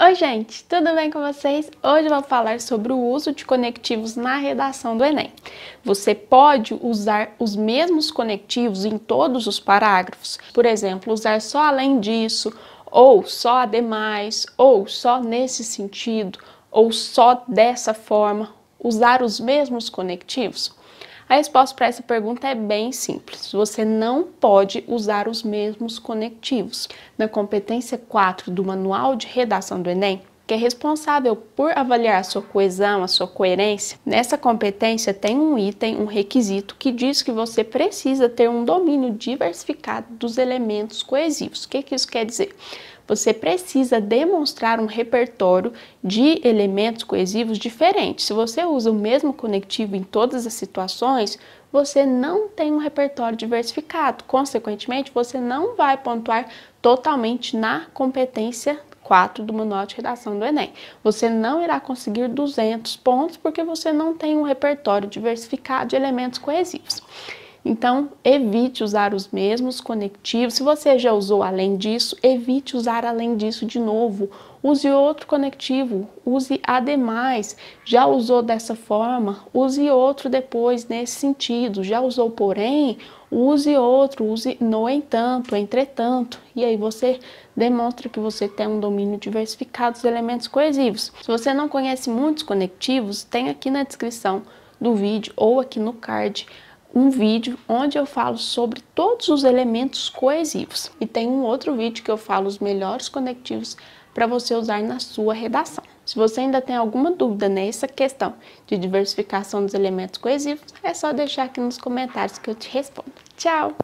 Oi, gente, tudo bem com vocês? Hoje eu vou falar sobre o uso de conectivos na redação do Enem. Você pode usar os mesmos conectivos em todos os parágrafos, por exemplo, usar só além disso, ou só ademais, ou só nesse sentido, ou só dessa forma, usar os mesmos conectivos. A resposta para essa pergunta é bem simples. Você não pode usar os mesmos conectivos. Na competência 4 do Manual de Redação do Enem, que é responsável por avaliar a sua coesão, a sua coerência. Nessa competência tem um item, um requisito que diz que você precisa ter um domínio diversificado dos elementos coesivos. O que, que isso quer dizer? você precisa demonstrar um repertório de elementos coesivos diferentes. Se você usa o mesmo conectivo em todas as situações, você não tem um repertório diversificado. Consequentemente, você não vai pontuar totalmente na competência 4 do Manual de Redação do Enem. Você não irá conseguir 200 pontos porque você não tem um repertório diversificado de elementos coesivos. Então, evite usar os mesmos conectivos. Se você já usou além disso, evite usar além disso de novo use outro conectivo, use ademais, já usou dessa forma, use outro depois nesse sentido, já usou porém, use outro, use no entanto, entretanto, e aí você demonstra que você tem um domínio diversificado dos elementos coesivos. Se você não conhece muitos conectivos, tem aqui na descrição do vídeo ou aqui no card um vídeo onde eu falo sobre todos os elementos coesivos e tem um outro vídeo que eu falo os melhores conectivos para você usar na sua redação. Se você ainda tem alguma dúvida nessa questão de diversificação dos elementos coesivos, é só deixar aqui nos comentários que eu te respondo. Tchau!